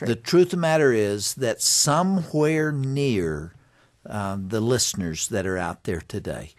True. The truth of the matter is that somewhere near um, the listeners that are out there today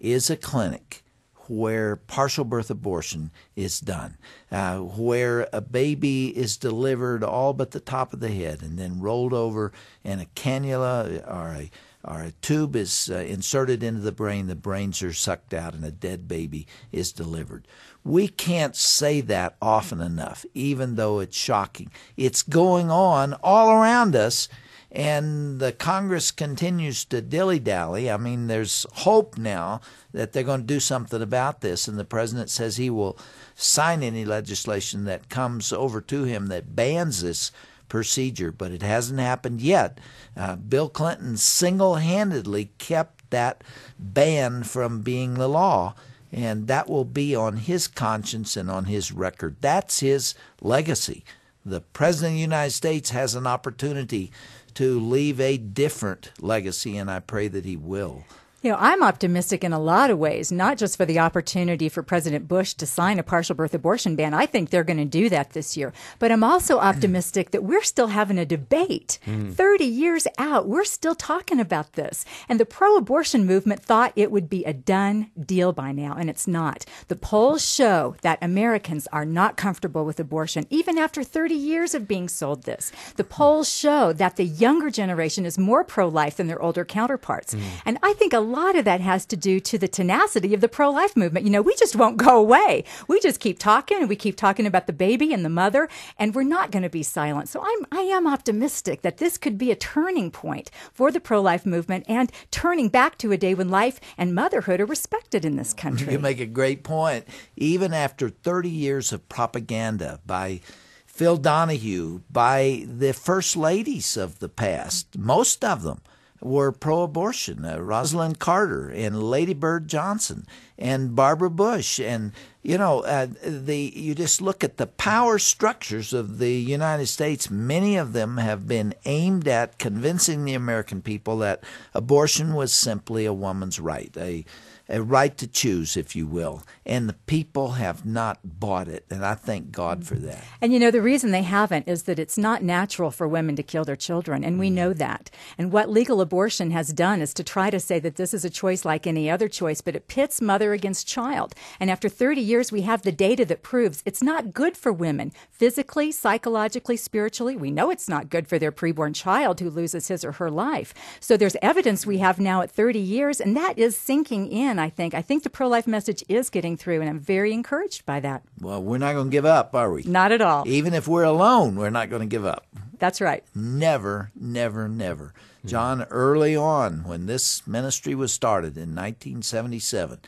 is a clinic where partial birth abortion is done, uh, where a baby is delivered all but the top of the head and then rolled over, and a cannula or a or a tube is uh, inserted into the brain, the brains are sucked out, and a dead baby is delivered. We can't say that often enough, even though it's shocking. It's going on all around us and the Congress continues to dilly dally. I mean, there's hope now that they're going to do something about this, and the president says he will sign any legislation that comes over to him that bans this procedure, but it hasn't happened yet. Uh, Bill Clinton single handedly kept that ban from being the law. And that will be on his conscience and on his record. That's his legacy. The President of the United States has an opportunity to leave a different legacy, and I pray that he will. You know, I'm optimistic in a lot of ways, not just for the opportunity for President Bush to sign a partial birth abortion ban. I think they're going to do that this year. But I'm also optimistic that we're still having a debate. Mm. 30 years out, we're still talking about this. And the pro abortion movement thought it would be a done deal by now, and it's not. The polls show that Americans are not comfortable with abortion, even after 30 years of being sold this. The polls show that the younger generation is more pro life than their older counterparts. Mm. And I think a lot of that has to do to the tenacity of the pro life movement. You know, we just won't go away. We just keep talking and we keep talking about the baby and the mother, and we're not going to be silent. So I'm, I am optimistic that this could be a turning point for the pro life movement and turning back to a day when life and motherhood are respected in this country. You make a great point. Even after 30 years of propaganda by Phil Donahue, by the first ladies of the past, most of them, were pro abortion uh, Rosalind Carter and Lady Bird Johnson and Barbara Bush and you know, uh, the you just look at the power structures of the United States. Many of them have been aimed at convincing the American people that abortion was simply a woman's right, a a right to choose, if you will. And the people have not bought it, and I thank God for mm-hmm. that. And you know, the reason they haven't is that it's not natural for women to kill their children, and we mm-hmm. know that. And what legal abortion has done is to try to say that this is a choice like any other choice, but it pits mother against child. And after 30 years, we have the data that proves it's not good for women physically, psychologically, spiritually. We know it's not good for their preborn child who loses his or her life. So there's evidence we have now at 30 years, and that is sinking in, I think. I think the pro life message is getting through, and I'm very encouraged by that. Well, we're not going to give up, are we? Not at all. Even if we're alone, we're not going to give up. That's right. Never, never, never. John, early on when this ministry was started in 1977,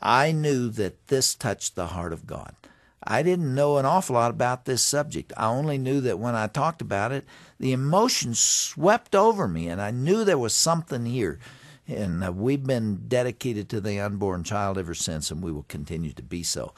I knew that this touched the heart of God. I didn't know an awful lot about this subject. I only knew that when I talked about it, the emotion swept over me, and I knew there was something here. And uh, we've been dedicated to the unborn child ever since, and we will continue to be so.